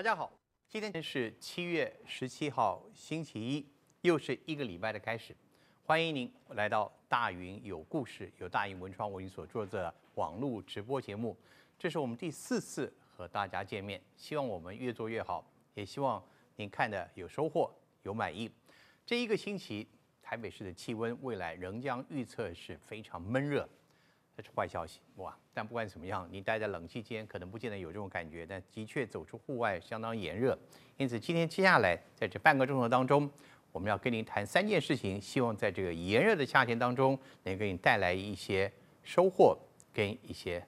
大家好，今天是七月十七号星期一，又是一个礼拜的开始。欢迎您来到大云有故事，有大云文创为您所做的网络直播节目。这是我们第四次和大家见面，希望我们越做越好，也希望您看的有收获、有满意。这一个星期，台北市的气温未来仍将预测是非常闷热。是坏消息哇！但不管怎么样，你待在冷气间可能不见得有这种感觉，但的确走出户外相当炎热。因此，今天接下来在这半个钟头当中，我们要跟您谈三件事情，希望在这个炎热的夏天当中，能给你带来一些收获跟一些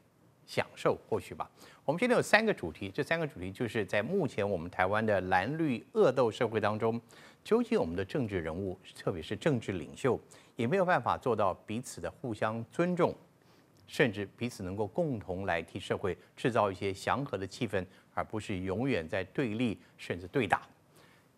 享受，或许吧。我们现在有三个主题，这三个主题就是在目前我们台湾的蓝绿恶斗社会当中，究竟我们的政治人物，特别是政治领袖，也没有办法做到彼此的互相尊重。甚至彼此能够共同来替社会制造一些祥和的气氛，而不是永远在对立甚至对打。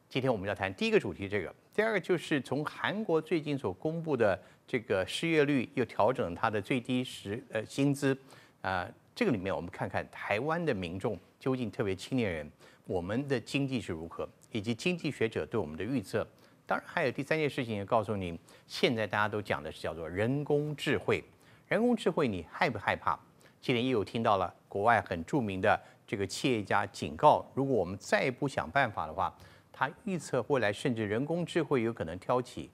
今天我们要谈第一个主题，这个第二个就是从韩国最近所公布的这个失业率又调整它的最低时呃薪资啊，这个里面我们看看台湾的民众究竟特别青年人我们的经济是如何，以及经济学者对我们的预测。当然还有第三件事情也告诉你，现在大家都讲的是叫做人工智慧。人工智慧你害不害怕？今天又听到了国外很著名的这个企业家警告，如果我们再不想办法的话，他预测未来甚至人工智慧有可能挑起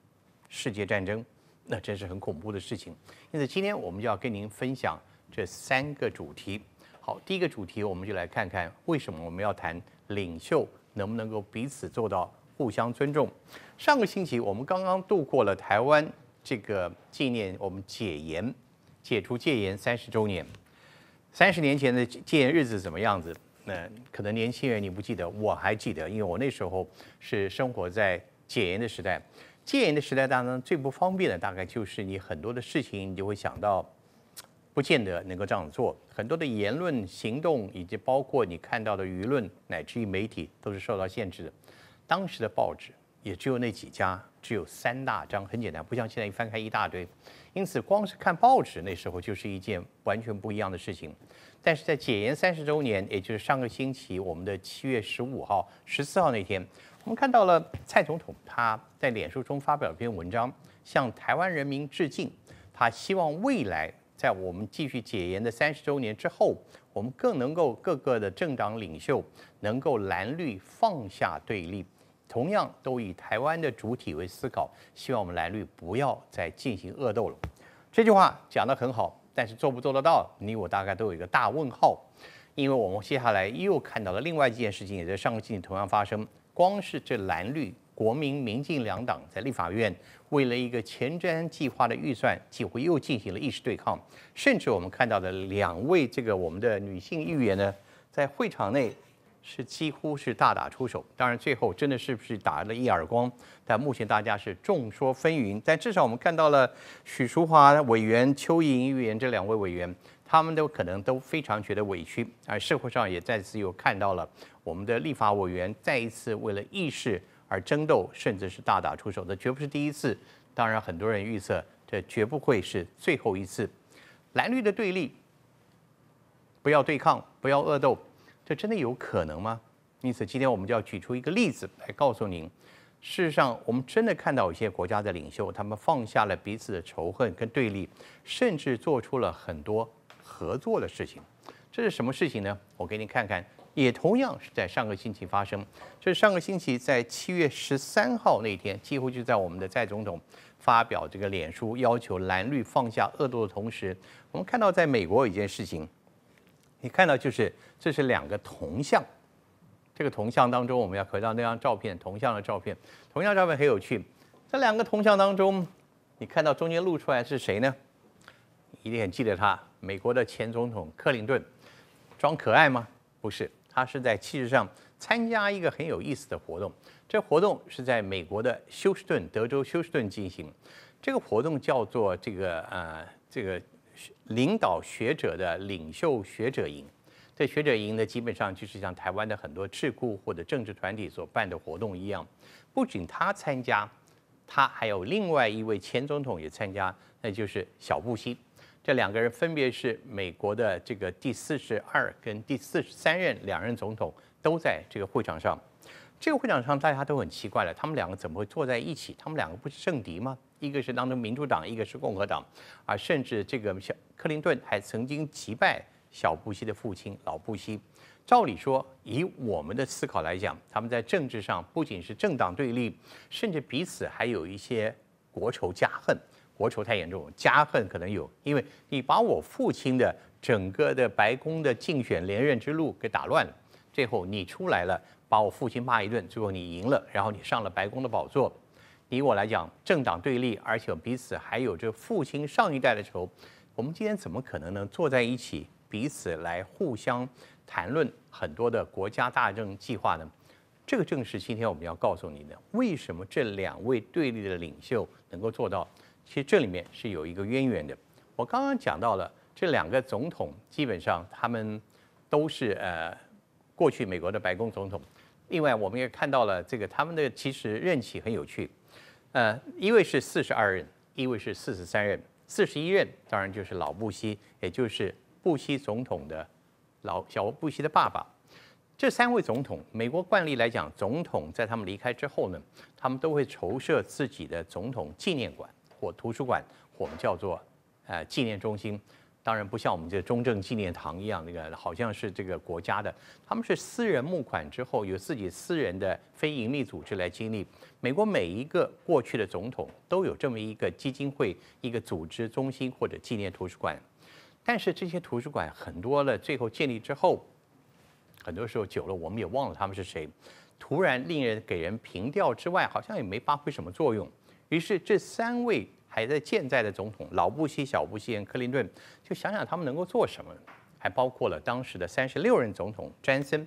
世界战争，那真是很恐怖的事情。因此，今天我们就要跟您分享这三个主题。好，第一个主题，我们就来看看为什么我们要谈领袖能不能够彼此做到互相尊重。上个星期，我们刚刚度过了台湾这个纪念我们解严。解除戒严三十周年，三十年前的戒严日子怎么样子？那可能年轻人你不记得，我还记得，因为我那时候是生活在戒严的时代。戒严的时代当中最不方便的大概就是你很多的事情你就会想到，不见得能够这样做。很多的言论、行动以及包括你看到的舆论乃至于媒体都是受到限制的。当时的报纸。也只有那几家，只有三大张，很简单，不像现在翻开一大堆。因此，光是看报纸那时候就是一件完全不一样的事情。但是在解严三十周年，也就是上个星期，我们的七月十五号、十四号那天，我们看到了蔡总统他在脸书中发表一篇文章，向台湾人民致敬。他希望未来在我们继续解严的三十周年之后，我们更能够各个的政党领袖能够蓝绿放下对立。同样都以台湾的主体为思考，希望我们蓝绿不要再进行恶斗了。这句话讲得很好，但是做不做得到，你我大概都有一个大问号。因为我们接下来又看到了另外一件事情，也在上个星期同样发生。光是这蓝绿国民、民进两党在立法院为了一个前瞻计划的预算，几乎又进行了意识对抗，甚至我们看到的两位这个我们的女性议员呢，在会场内。是几乎是大打出手，当然最后真的是不是打了一耳光，但目前大家是众说纷纭。但至少我们看到了许淑华委员、邱莹议员这两位委员，他们都可能都非常觉得委屈。而社会上也再次又看到了我们的立法委员再一次为了议事而争斗，甚至是大打出手，的，绝不是第一次。当然，很多人预测这绝不会是最后一次。蓝绿的对立，不要对抗，不要恶斗。这真的有可能吗？因此，今天我们就要举出一个例子来告诉您。事实上，我们真的看到一些国家的领袖，他们放下了彼此的仇恨跟对立，甚至做出了很多合作的事情。这是什么事情呢？我给你看看，也同样是在上个星期发生。这是上个星期在七月十三号那天，几乎就在我们的在总统发表这个脸书要求蓝绿放下恶斗的同时，我们看到在美国有一件事情。你看到就是，这是两个铜像，这个铜像当中我们要回到那张照片，铜像的照片，铜像照片很有趣。这两个铜像当中，你看到中间露出来是谁呢？一定很记得他，美国的前总统克林顿，装可爱吗？不是，他是在气势上参加一个很有意思的活动。这活动是在美国的休斯顿，德州休斯顿进行。这个活动叫做这个呃，这个。领导学者的领袖学者营，这学者营呢，基本上就是像台湾的很多智库或者政治团体所办的活动一样。不仅他参加，他还有另外一位前总统也参加，那就是小布希。这两个人分别是美国的这个第四十二跟第四十三任两任总统，都在这个会场上。这个会场上大家都很奇怪了，他们两个怎么会坐在一起？他们两个不是政敌吗？一个是当中民主党，一个是共和党，啊，甚至这个小克林顿还曾经击败小布希的父亲老布希。照理说，以我们的思考来讲，他们在政治上不仅是政党对立，甚至彼此还有一些国仇家恨。国仇太严重，家恨可能有，因为你把我父亲的整个的白宫的竞选连任之路给打乱了，最后你出来了，把我父亲骂一顿，最后你赢了，然后你上了白宫的宝座。你我来讲，政党对立，而且彼此还有这父亲上一代的仇，我们今天怎么可能能坐在一起，彼此来互相谈论很多的国家大政计划呢？这个正是今天我们要告诉你的，为什么这两位对立的领袖能够做到？其实这里面是有一个渊源的。我刚刚讲到了这两个总统，基本上他们都是呃过去美国的白宫总统。另外，我们也看到了这个他们的其实任期很有趣。呃，一位是四十二任，一位是四十三任，四十一任当然就是老布希，也就是布希总统的老小布希的爸爸。这三位总统，美国惯例来讲，总统在他们离开之后呢，他们都会筹设自己的总统纪念馆或图书馆，我们叫做呃纪念中心。当然不像我们这中正纪念堂一样，那个好像是这个国家的，他们是私人募款之后，由自己私人的非盈利组织来经历。美国每一个过去的总统都有这么一个基金会、一个组织中心或者纪念图书馆，但是这些图书馆很多了，最后建立之后，很多时候久了我们也忘了他们是谁，突然令人给人凭吊之外，好像也没发挥什么作用。于是这三位。还在健在的总统老布希、小布希和克林顿，就想想他们能够做什么，还包括了当时的三十六任总统詹森。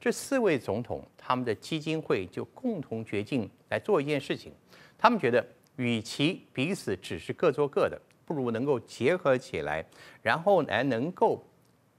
这四位总统他们的基金会就共同决定来做一件事情。他们觉得，与其彼此只是各做各的，不如能够结合起来，然后来能够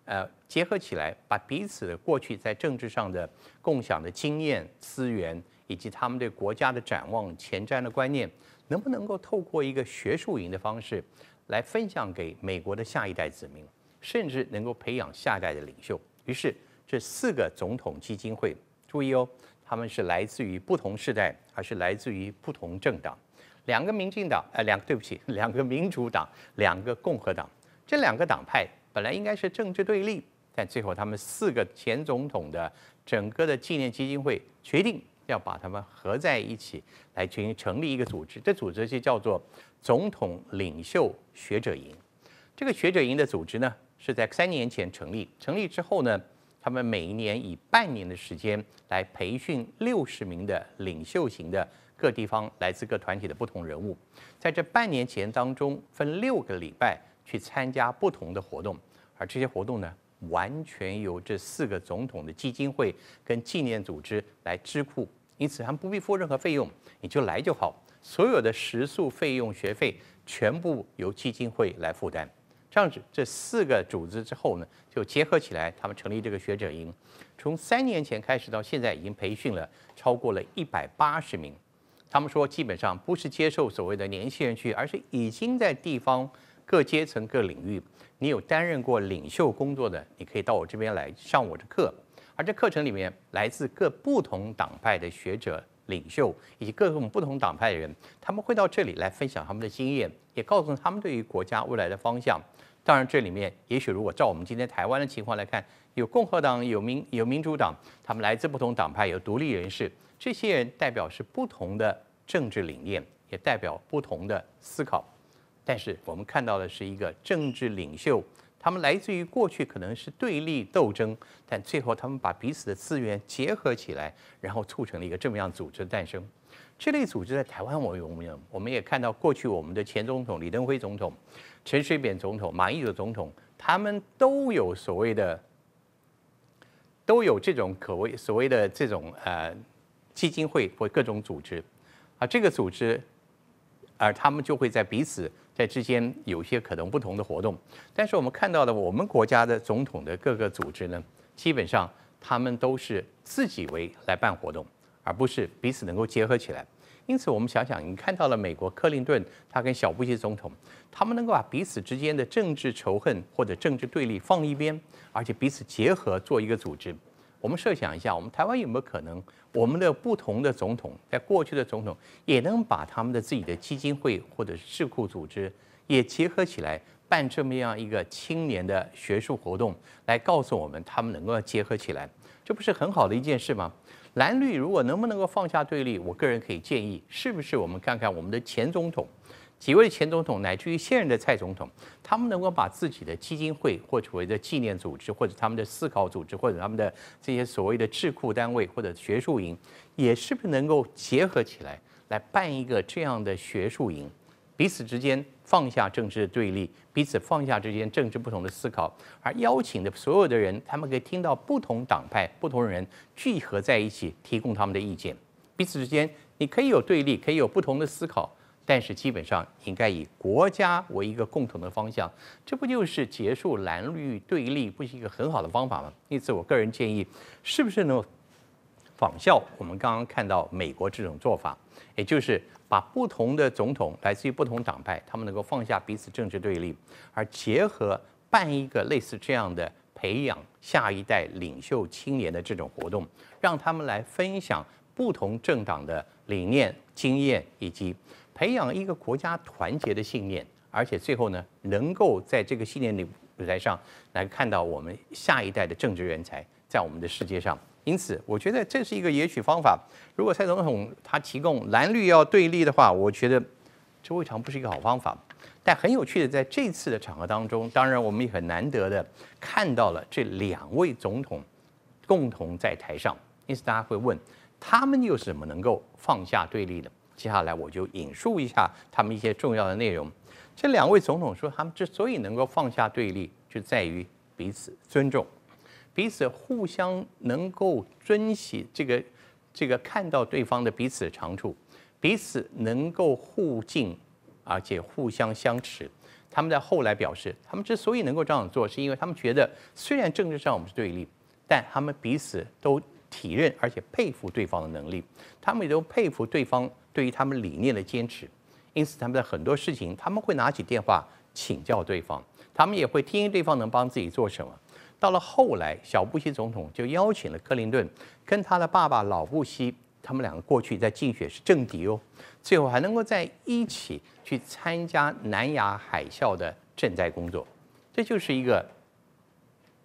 呃结合起来，把彼此的过去在政治上的共享的经验、资源，以及他们对国家的展望、前瞻的观念。能不能够透过一个学术营的方式，来分享给美国的下一代子民，甚至能够培养下一代的领袖。于是，这四个总统基金会，注意哦，他们是来自于不同世代，还是来自于不同政党？两个民进党，呃，两个对不起，两个民主党，两个共和党。这两个党派本来应该是政治对立，但最后他们四个前总统的整个的纪念基金会决定。要把他们合在一起来进行成立一个组织，这组织就叫做总统领袖学者营。这个学者营的组织呢，是在三年前成立，成立之后呢，他们每一年以半年的时间来培训六十名的领袖型的各地方来自各团体的不同人物，在这半年前当中分六个礼拜去参加不同的活动，而这些活动呢。完全由这四个总统的基金会跟纪念组织来支库，因此他们不必付任何费用，你就来就好。所有的食宿费用、学费全部由基金会来负担。这样子，这四个组织之后呢，就结合起来，他们成立这个学者营。从三年前开始到现在，已经培训了超过了一百八十名。他们说，基本上不是接受所谓的年轻人去，而是已经在地方各阶层、各领域。你有担任过领袖工作的，你可以到我这边来上我的课。而这课程里面，来自各不同党派的学者、领袖以及各种不同党派的人，他们会到这里来分享他们的经验，也告诉他们对于国家未来的方向。当然，这里面也许如果照我们今天台湾的情况来看，有共和党、有民、有民主党，他们来自不同党派，有独立人士，这些人代表是不同的政治理念，也代表不同的思考。但是我们看到的是一个政治领袖，他们来自于过去可能是对立斗争，但最后他们把彼此的资源结合起来，然后促成了一个这么样组织的诞生。这类组织在台湾，我有我们，我们也看到过去我们的前总统李登辉总统、陈水扁总统、马英九总统，他们都有所谓的都有这种可谓所谓的这种呃基金会或各种组织啊，这个组织。而他们就会在彼此在之间有些可能不同的活动，但是我们看到的我们国家的总统的各个组织呢，基本上他们都是自己为来办活动，而不是彼此能够结合起来。因此，我们想想，你看到了美国克林顿他跟小布什总统，他们能够把彼此之间的政治仇恨或者政治对立放一边，而且彼此结合做一个组织。我们设想一下，我们台湾有没有可能，我们的不同的总统，在过去的总统也能把他们的自己的基金会或者是智库组织也结合起来，办这么样一个青年的学术活动，来告诉我们他们能够结合起来，这不是很好的一件事吗？蓝绿如果能不能够放下对立，我个人可以建议，是不是我们看看我们的前总统。几位前总统乃至于现任的蔡总统，他们能够把自己的基金会或者谓的纪念组织或者他们的思考组织或者他们的这些所谓的智库单位或者学术营，也是不是能够结合起来来办一个这样的学术营，彼此之间放下政治的对立，彼此放下之间政治不同的思考，而邀请的所有的人，他们可以听到不同党派不同人聚合在一起提供他们的意见，彼此之间你可以有对立，可以有不同的思考。但是，基本上应该以国家为一个共同的方向，这不就是结束蓝绿对立，不是一个很好的方法吗？因此，我个人建议，是不是能仿效我们刚刚看到美国这种做法，也就是把不同的总统来自于不同党派，他们能够放下彼此政治对立，而结合办一个类似这样的培养下一代领袖青年的这种活动，让他们来分享不同政党的理念、经验以及。培养一个国家团结的信念，而且最后呢，能够在这个信念的舞台上，来看到我们下一代的政治人才在我们的世界上。因此，我觉得这是一个也许方法。如果蔡总统他提供蓝绿要对立的话，我觉得这未尝不是一个好方法。但很有趣的，在这次的场合当中，当然我们也很难得的看到了这两位总统共同在台上。因此，大家会问，他们又是怎么能够放下对立的？接下来我就引述一下他们一些重要的内容。这两位总统说，他们之所以能够放下对立，就在于彼此尊重，彼此互相能够珍惜这个这个看到对方的彼此长处，彼此能够互敬，而且互相相持。他们在后来表示，他们之所以能够这样做，是因为他们觉得虽然政治上我们是对立，但他们彼此都体认而且佩服对方的能力，他们也都佩服对方。对于他们理念的坚持，因此他们在很多事情，他们会拿起电话请教对方，他们也会听对方能帮自己做什么。到了后来，小布希总统就邀请了克林顿跟他的爸爸老布希，他们两个过去在竞选是政敌哦，最后还能够在一起去参加南亚海啸的赈灾工作，这就是一个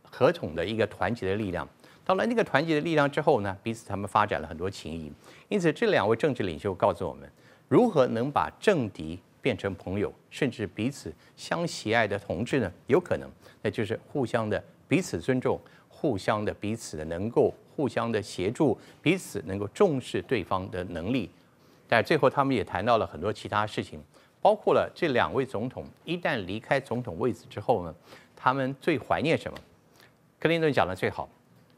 合同的一个团结的力量。到了那个团结的力量之后呢，彼此他们发展了很多情谊，因此这两位政治领袖告诉我们，如何能把政敌变成朋友，甚至彼此相喜爱的同志呢？有可能，那就是互相的彼此尊重，互相的彼此的能够互相的协助，彼此能够重视对方的能力。但最后他们也谈到了很多其他事情，包括了这两位总统一旦离开总统位置之后呢，他们最怀念什么？克林顿讲的最好。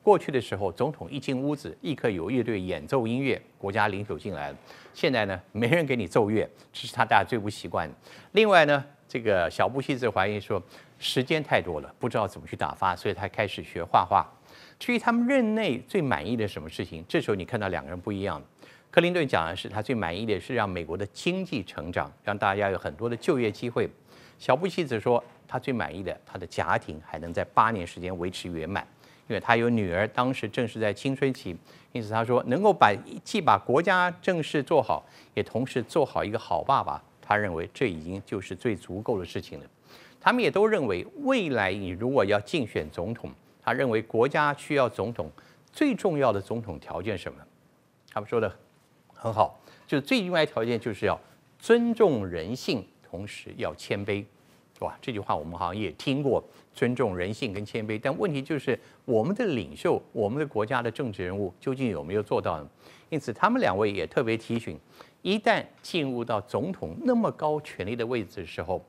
过去的时候，总统一进屋子，立刻有乐队演奏音乐，国家领袖进来了。现在呢，没人给你奏乐，这是他大家最不习惯。的。另外呢，这个小布希子怀疑说，时间太多了，不知道怎么去打发，所以他开始学画画。至于他们任内最满意的什么事情，这时候你看到两个人不一样。克林顿讲的是他最满意的，是让美国的经济成长，让大家有很多的就业机会。小布希子说，他最满意的，他的家庭还能在八年时间维持圆满。因为他有女儿，当时正是在青春期，因此他说能够把既把国家政事做好，也同时做好一个好爸爸，他认为这已经就是最足够的事情了。他们也都认为，未来你如果要竞选总统，他认为国家需要总统最重要的总统条件什么？他们说的很好，就是最另外条件就是要尊重人性，同时要谦卑，是吧？这句话我们好像也听过。尊重人性跟谦卑，但问题就是我们的领袖，我们的国家的政治人物究竟有没有做到呢？因此，他们两位也特别提醒：一旦进入到总统那么高权力的位置的时候，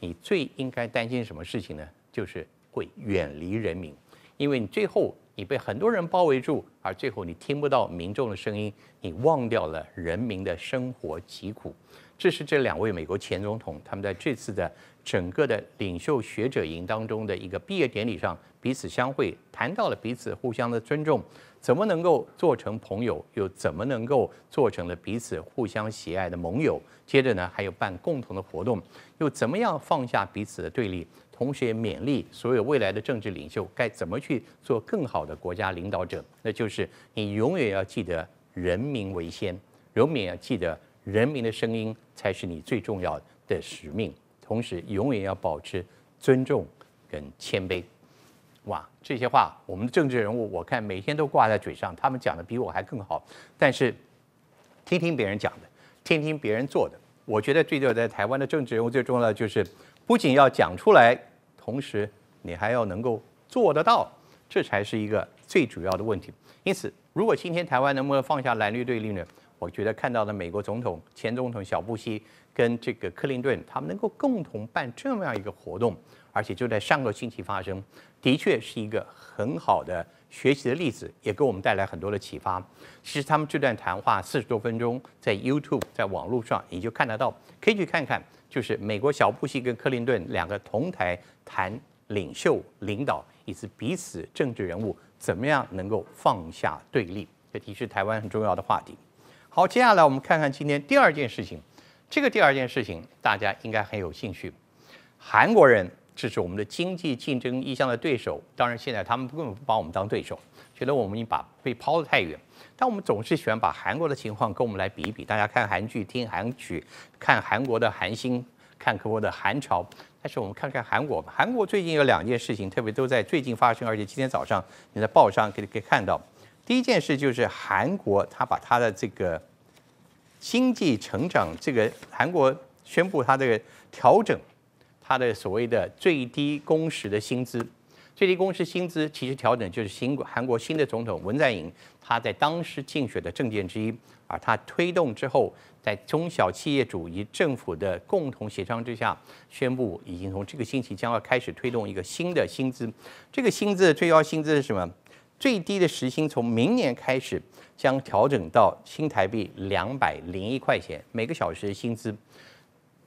你最应该担心什么事情呢？就是会远离人民，因为你最后你被很多人包围住，而最后你听不到民众的声音，你忘掉了人民的生活疾苦。这是这两位美国前总统他们在这次的。整个的领袖学者营当中的一个毕业典礼上，彼此相会，谈到了彼此互相的尊重，怎么能够做成朋友，又怎么能够做成了彼此互相喜爱的盟友？接着呢，还有办共同的活动，又怎么样放下彼此的对立？同时，也勉励所有未来的政治领袖该怎么去做更好的国家领导者？那就是你永远要记得人民为先，永远要记得人民的声音才是你最重要的使命。同时，永远要保持尊重跟谦卑。哇，这些话，我们的政治人物，我看每天都挂在嘴上，他们讲的比我还更好。但是，听听别人讲的，听听别人做的，我觉得，最多在台湾的政治人物，最重要的就是不仅要讲出来，同时你还要能够做得到，这才是一个最主要的问题。因此，如果今天台湾能不能放下蓝绿对立呢？我觉得看到的美国总统、前总统小布希跟这个克林顿，他们能够共同办这么样一个活动，而且就在上个星期发生，的确是一个很好的学习的例子，也给我们带来很多的启发。其实他们这段谈话四十多分钟，在 YouTube 在网络上你就看得到，可以去看看。就是美国小布希跟克林顿两个同台谈领袖领导，以及彼此政治人物怎么样能够放下对立，这题是台湾很重要的话题。好，接下来我们看看今天第二件事情。这个第二件事情大家应该很有兴趣。韩国人这是我们的经济竞争意向的对手。当然现在他们根本不把我们当对手，觉得我们已经把被抛得太远。但我们总是喜欢把韩国的情况跟我们来比一比。大家看韩剧、听韩曲、看韩国的韩星、看韩国的韩潮。但是我们看看韩国，韩国最近有两件事情，特别都在最近发生，而且今天早上你在报上可以可以看到。第一件事就是韩国，他把他的这个经济成长，这个韩国宣布他个调整，他的所谓的最低工时的薪资，最低工时薪资其实调整就是新韩国新的总统文在寅他在当时竞选的政见之一，而他推动之后，在中小企业主与政府的共同协商之下，宣布已经从这个星期将要开始推动一个新的薪资，这个薪资最高薪资是什么？最低的时薪从明年开始将调整到新台币两百零一块钱每个小时薪资。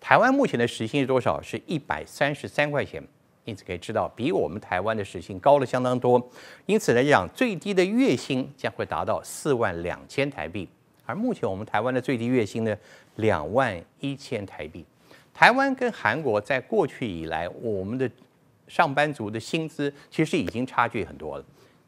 台湾目前的时薪是多少？是一百三十三块钱，因此可以知道比我们台湾的时薪高了相当多。因此来讲，最低的月薪将会达到四万两千台币，而目前我们台湾的最低月薪呢两万一千台币。台湾跟韩国在过去以来，我们的上班族的薪资其实已经差距很多了。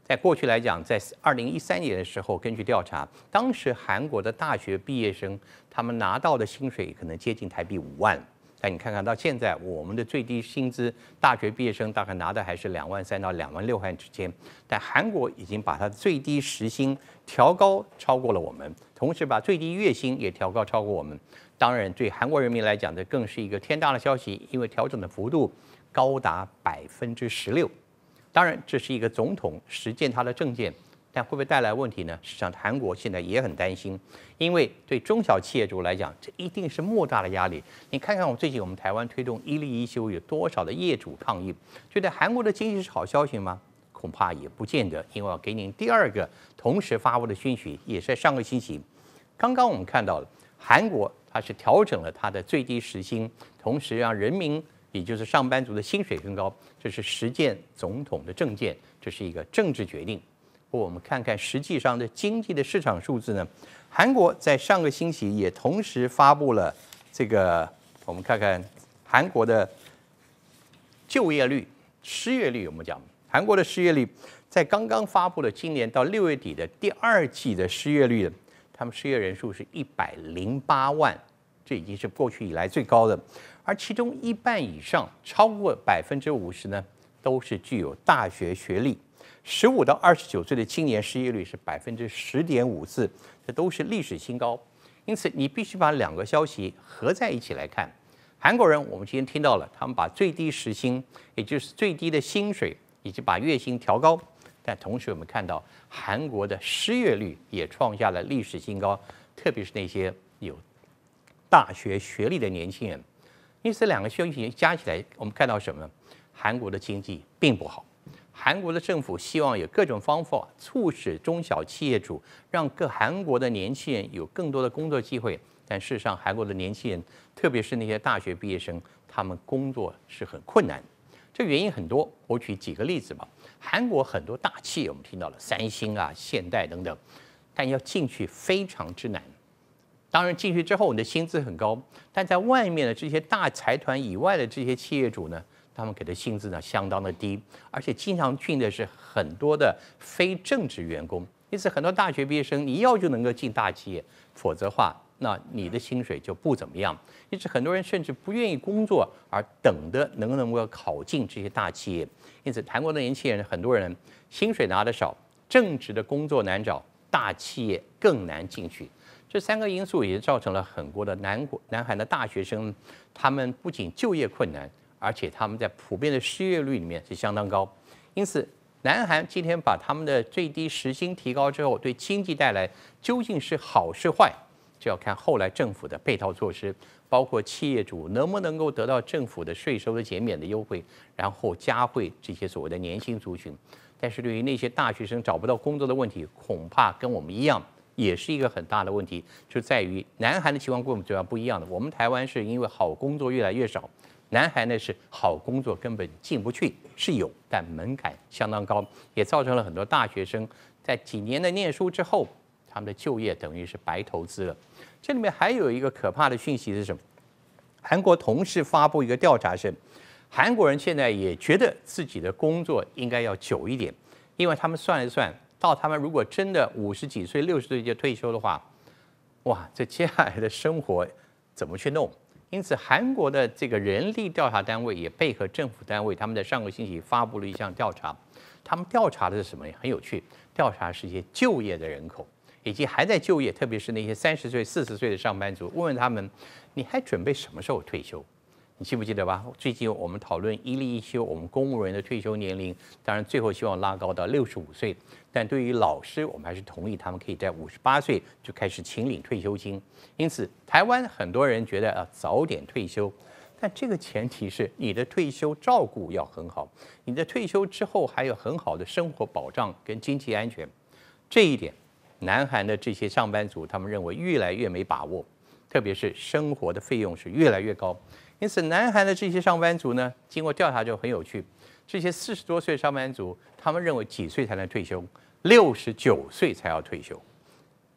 在过去来讲，在二零一三年的时候，根据调查，当时韩国的大学毕业生他们拿到的薪水可能接近台币五万。但你看看到现在，我们的最低薪资大学毕业生大概拿的还是两万三到两万六万之间。但韩国已经把它的最低时薪调高，超过了我们，同时把最低月薪也调高，超过我们。当然，对韩国人民来讲，这更是一个天大的消息，因为调整的幅度高达百分之十六。当然，这是一个总统实践他的政见，但会不会带来问题呢？实际上，韩国现在也很担心，因为对中小企业主来讲，这一定是莫大的压力。你看看，我最近我们台湾推动一例一休，有多少的业主抗议？觉得韩国的经济是好消息吗？恐怕也不见得。因为我给您第二个同时发布的讯息，也是上个星期，刚刚我们看到了韩国，它是调整了它的最低时薪，同时让人民。也就是上班族的薪水更高，这是实践总统的政见，这是一个政治决定。我们看看实际上的经济的市场数字呢？韩国在上个星期也同时发布了这个，我们看看韩国的就业率、失业率。我们讲韩国的失业率，在刚刚发布了今年到六月底的第二季的失业率，他们失业人数是一百零八万。这已经是过去以来最高的，而其中一半以上，超过百分之五十呢，都是具有大学学历。十五到二十九岁的青年失业率是百分之十点五四，这都是历史新高。因此，你必须把两个消息合在一起来看。韩国人，我们今天听到了，他们把最低时薪，也就是最低的薪水，以及把月薪调高，但同时我们看到，韩国的失业率也创下了历史新高，特别是那些有。大学学历的年轻人，因此两个休息加起来，我们看到什么？韩国的经济并不好，韩国的政府希望有各种方法促使中小企业主，让各韩国的年轻人有更多的工作机会。但事实上，韩国的年轻人，特别是那些大学毕业生，他们工作是很困难。这原因很多，我举几个例子吧。韩国很多大企业，我们听到了三星啊、现代等等，但要进去非常之难。当然，进去之后你的薪资很高，但在外面的这些大财团以外的这些企业主呢，他们给的薪资呢相当的低，而且经常进的是很多的非正职员工。因此，很多大学毕业生你要就能够进大企业，否则话那你的薪水就不怎么样。因此，很多人甚至不愿意工作而等的能不能够考进这些大企业。因此，谈过的年轻人很多人薪水拿得少，正职的工作难找，大企业更难进去。这三个因素也造成了很多的南国、南韩的大学生，他们不仅就业困难，而且他们在普遍的失业率里面是相当高。因此，南韩今天把他们的最低时薪提高之后，对经济带来究竟是好是坏，就要看后来政府的配套措施，包括企业主能不能够得到政府的税收的减免的优惠，然后加惠这些所谓的年轻族群。但是对于那些大学生找不到工作的问题，恐怕跟我们一样。也是一个很大的问题，就在于南韩的情况跟我们这边不一样的。我们台湾是因为好工作越来越少，南韩呢是好工作根本进不去，是有，但门槛相当高，也造成了很多大学生在几年的念书之后，他们的就业等于是白投资了。这里面还有一个可怕的讯息是什么？韩国同时发布一个调查，是韩国人现在也觉得自己的工作应该要久一点，因为他们算一算。到他们如果真的五十几岁、六十岁就退休的话，哇，这接下来的生活怎么去弄？因此，韩国的这个人力调查单位也配合政府单位，他们在上个星期发布了一项调查，他们调查的是什么？很有趣，调查是一些就业的人口，以及还在就业，特别是那些三十岁、四十岁的上班族，问问他们，你还准备什么时候退休？你记不记得吧？最近我们讨论一立一休，我们公务员的退休年龄，当然最后希望拉高到六十五岁。但对于老师，我们还是同意他们可以在五十八岁就开始领退休金。因此，台湾很多人觉得啊，早点退休，但这个前提是你的退休照顾要很好，你的退休之后还有很好的生活保障跟经济安全。这一点，南韩的这些上班族他们认为越来越没把握，特别是生活的费用是越来越高。因此，南韩的这些上班族呢，经过调查就很有趣。这些四十多岁上班族，他们认为几岁才能退休？六十九岁才要退休，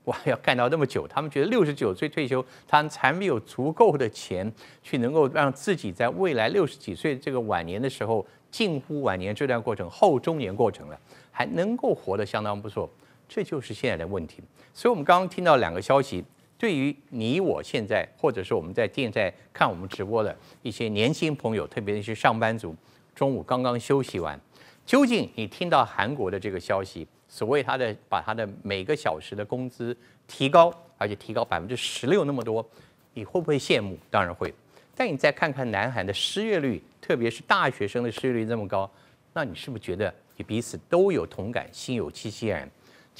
哇，要干到那么久。他们觉得六十九岁退休，他才没有足够的钱去能够让自己在未来六十几岁这个晚年的时候，近乎晚年这段过程后中年过程了，还能够活得相当不错。这就是现在的问题。所以我们刚刚听到两个消息。对于你，我现在，或者是我们在现在看我们直播的一些年轻朋友，特别一些上班族，中午刚刚休息完，究竟你听到韩国的这个消息，所谓他的把他的每个小时的工资提高，而且提高百分之十六那么多，你会不会羡慕？当然会。但你再看看南韩的失业率，特别是大学生的失业率这么高，那你是不是觉得你彼此都有同感，心有戚戚然？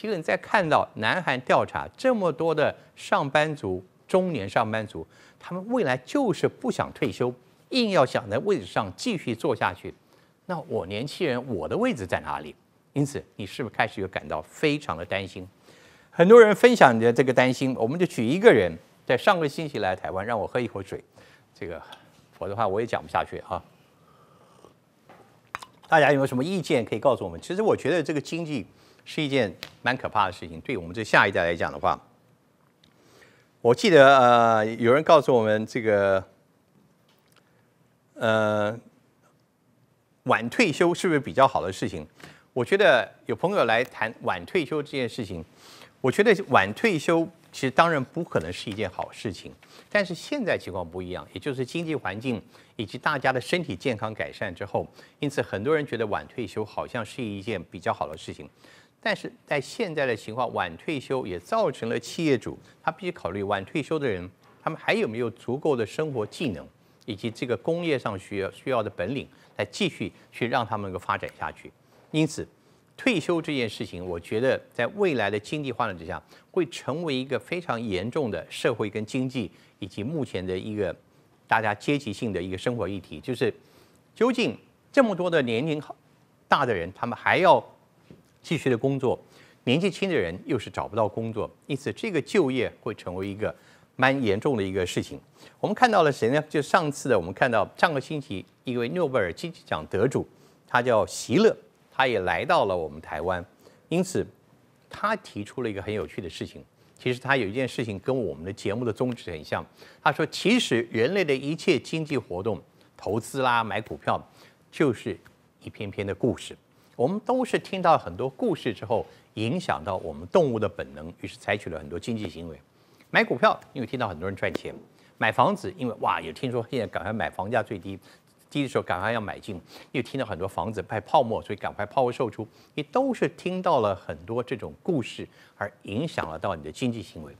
其实你在看到南韩调查这么多的上班族、中年上班族，他们未来就是不想退休，硬要想在位置上继续做下去，那我年轻人，我的位置在哪里？因此，你是不是开始有感到非常的担心？很多人分享的这个担心，我们就举一个人，在上个星期来台湾，让我喝一口水。这个否则的话我也讲不下去啊。大家有没有什么意见可以告诉我们？其实我觉得这个经济。是一件蛮可怕的事情，对我们这下一代来讲的话，我记得呃，有人告诉我们这个，呃，晚退休是不是比较好的事情？我觉得有朋友来谈晚退休这件事情，我觉得晚退休其实当然不可能是一件好事情，但是现在情况不一样，也就是经济环境以及大家的身体健康改善之后，因此很多人觉得晚退休好像是一件比较好的事情。但是在现在的情况，晚退休也造成了企业主他必须考虑晚退休的人，他们还有没有足够的生活技能，以及这个工业上需要需要的本领，来继续去让他们能够发展下去。因此，退休这件事情，我觉得在未来的经济发展之下，会成为一个非常严重的社会跟经济以及目前的一个大家阶级性的一个生活议题，就是究竟这么多的年龄大的人，他们还要。继续的工作，年纪轻的人又是找不到工作，因此这个就业会成为一个蛮严重的一个事情。我们看到了谁呢？就上次的，我们看到上个星期一位诺贝尔经济奖得主，他叫席勒，他也来到了我们台湾，因此他提出了一个很有趣的事情。其实他有一件事情跟我们的节目的宗旨很像。他说，其实人类的一切经济活动，投资啦、买股票，就是一篇篇的故事。我们都是听到很多故事之后，影响到我们动物的本能，于是采取了很多经济行为。买股票，因为听到很多人赚钱；买房子，因为哇，有听说现在赶快买，房价最低，低的时候赶快要买进；又听到很多房子拍泡沫，所以赶快抛售出。你都是听到了很多这种故事，而影响了到你的经济行为。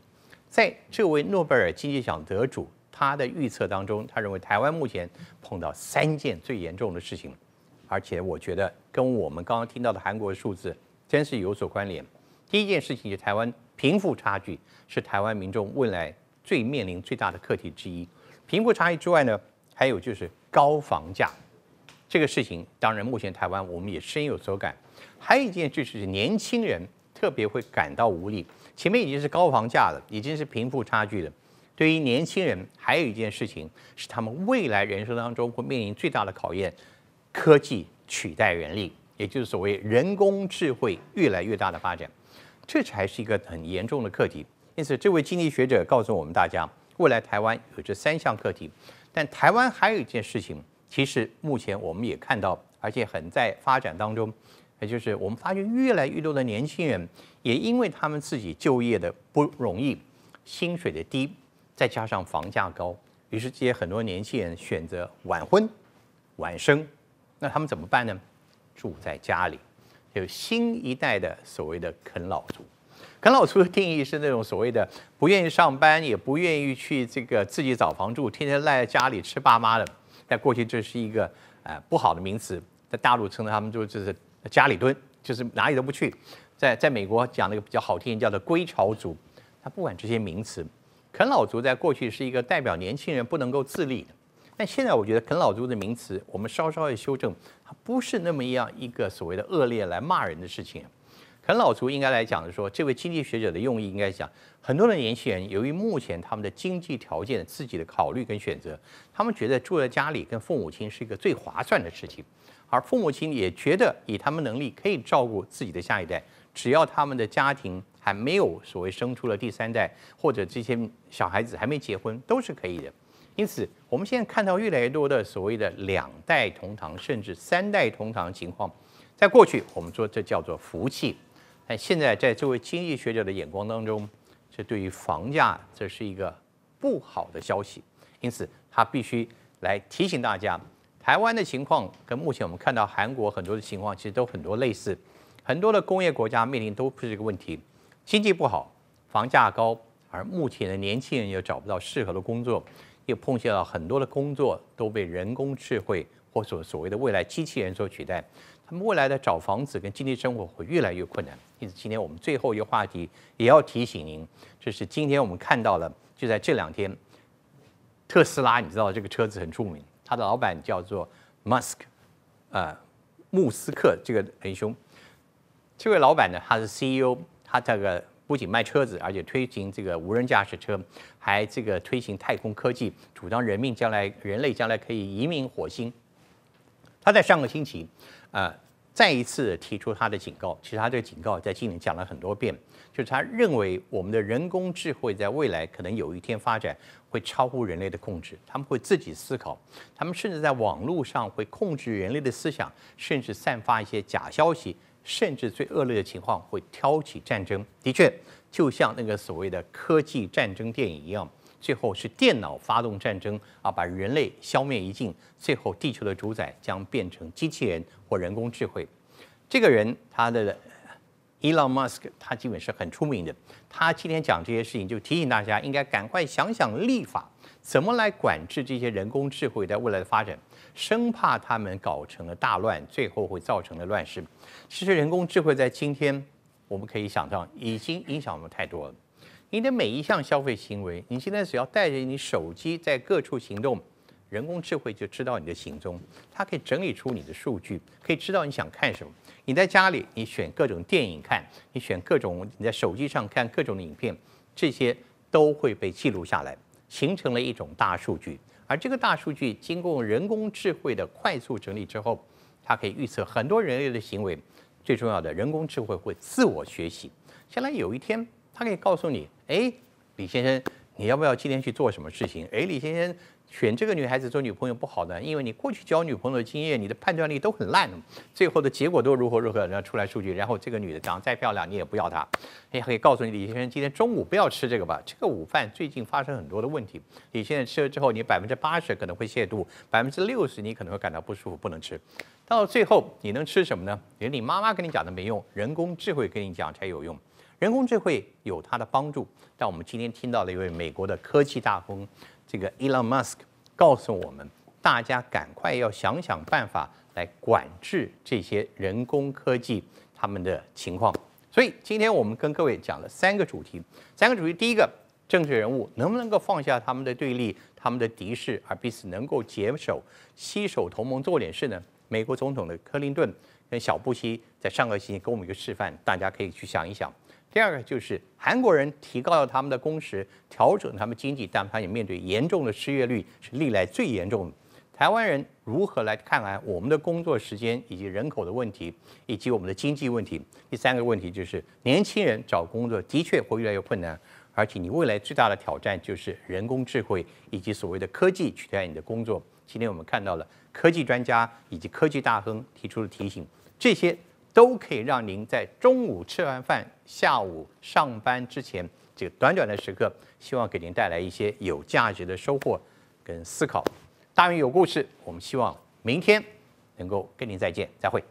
在这位诺贝尔经济奖得主，他的预测当中，他认为台湾目前碰到三件最严重的事情。而且我觉得跟我们刚刚听到的韩国数字真是有所关联。第一件事情是台湾贫富差距是台湾民众未来最面临最大的课题之一。贫富差异之外呢，还有就是高房价，这个事情当然目前台湾我们也深有所感。还有一件就是年轻人特别会感到无力。前面已经是高房价了，已经是贫富差距了。对于年轻人，还有一件事情是他们未来人生当中会面临最大的考验。科技取代人力，也就是所谓人工智慧越来越大的发展，这才是一个很严重的课题。因此，这位经济学者告诉我们大家，未来台湾有这三项课题。但台湾还有一件事情，其实目前我们也看到，而且很在发展当中，也就是我们发现越来越多的年轻人，也因为他们自己就业的不容易，薪水的低，再加上房价高，于是这些很多年轻人选择晚婚、晚生。那他们怎么办呢？住在家里，有新一代的所谓的啃老族。啃老族的定义是那种所谓的不愿意上班，也不愿意去这个自己找房住，天天赖在家里吃爸妈的。在过去，这是一个呃不好的名词，在大陆称他们就就是家里蹲，就是哪里都不去。在在美国讲那个比较好听，叫做归巢族。他不管这些名词，啃老族在过去是一个代表年轻人不能够自立的。但现在我觉得“啃老族”的名词，我们稍稍要修正，它不是那么一样一个所谓的恶劣来骂人的事情。啃老族应该来讲的说，这位经济学者的用意应该讲，很多的年轻人由于目前他们的经济条件、自己的考虑跟选择，他们觉得住在家里跟父母亲是一个最划算的事情，而父母亲也觉得以他们能力可以照顾自己的下一代，只要他们的家庭还没有所谓生出了第三代，或者这些小孩子还没结婚，都是可以的。因此，我们现在看到越来越多的所谓的两代同堂，甚至三代同堂情况。在过去，我们说这叫做福气，但现在在这位经济学者的眼光当中，这对于房价则是一个不好的消息。因此，他必须来提醒大家，台湾的情况跟目前我们看到韩国很多的情况其实都很多类似，很多的工业国家面临都是一个问题：经济不好，房价高，而目前的年轻人又找不到适合的工作。又碰见了很多的工作都被人工智慧或者所谓的未来机器人所取代，他们未来的找房子跟经济生活会越来越困难。因此，今天我们最后一个话题也要提醒您，就是今天我们看到了，就在这两天，特斯拉，你知道这个车子很著名，它的老板叫做 Musk，啊，穆斯克这个仁兄，这位老板呢，他是 CEO，他这个。不仅卖车子，而且推行这个无人驾驶车，还这个推行太空科技，主张人命，将来人类将来可以移民火星。他在上个星期呃，再一次提出他的警告。其实他这个警告在今年讲了很多遍，就是他认为我们的人工智慧在未来可能有一天发展会超乎人类的控制，他们会自己思考，他们甚至在网络上会控制人类的思想，甚至散发一些假消息。甚至最恶劣的情况会挑起战争。的确，就像那个所谓的科技战争电影一样，最后是电脑发动战争啊，把人类消灭一尽。最后，地球的主宰将变成机器人或人工智慧。这个人，他的 Elon Musk，他基本是很出名的。他今天讲这些事情，就提醒大家应该赶快想想立法，怎么来管制这些人工智慧在未来的发展。生怕他们搞成了大乱，最后会造成了乱世。其实，人工智慧在今天，我们可以想到已经影响我们太多了。你的每一项消费行为，你现在只要带着你手机在各处行动，人工智慧就知道你的行踪。它可以整理出你的数据，可以知道你想看什么。你在家里，你选各种电影看，你选各种你在手机上看各种的影片，这些都会被记录下来，形成了一种大数据。而这个大数据经过人工智慧的快速整理之后，它可以预测很多人类的行为。最重要的人工智慧会自我学习，将来有一天，它可以告诉你：，哎，李先生，你要不要今天去做什么事情？哎，李先生。选这个女孩子做女朋友不好的，因为你过去交女朋友的经验，你的判断力都很烂最后的结果都如何如何，然后出来数据，然后这个女的长得再漂亮你也不要她。你也可以告诉你李先生，今天中午不要吃这个吧，这个午饭最近发生很多的问题。李先生吃了之后，你百分之八十可能会泻肚，百分之六十你可能会感到不舒服，不能吃。到最后你能吃什么呢？连你妈妈跟你讲的没用，人工智慧跟你讲才有用。人工智慧有它的帮助，但我们今天听到了一位美国的科技大亨。这个 Elon Musk 告诉我们，大家赶快要想想办法来管制这些人工科技他们的情况。所以今天我们跟各位讲了三个主题，三个主题：第一个，政治人物能不能够放下他们的对立、他们的敌视，而彼此能够携手、携手同盟做点事呢？美国总统的克林顿跟小布希在上个星期给我们一个示范，大家可以去想一想。第二个就是韩国人提高了他们的工时，调整他们经济，但他也面对严重的失业率，是历来最严重的。台湾人如何来看来我们的工作时间以及人口的问题，以及我们的经济问题？第三个问题就是年轻人找工作的确会越来越困难，而且你未来最大的挑战就是人工智慧以及所谓的科技取代你的工作。今天我们看到了科技专家以及科技大亨提出的提醒，这些。都可以让您在中午吃完饭、下午上班之前这个短短的时刻，希望给您带来一些有价值的收获跟思考。大明有故事，我们希望明天能够跟您再见，再会。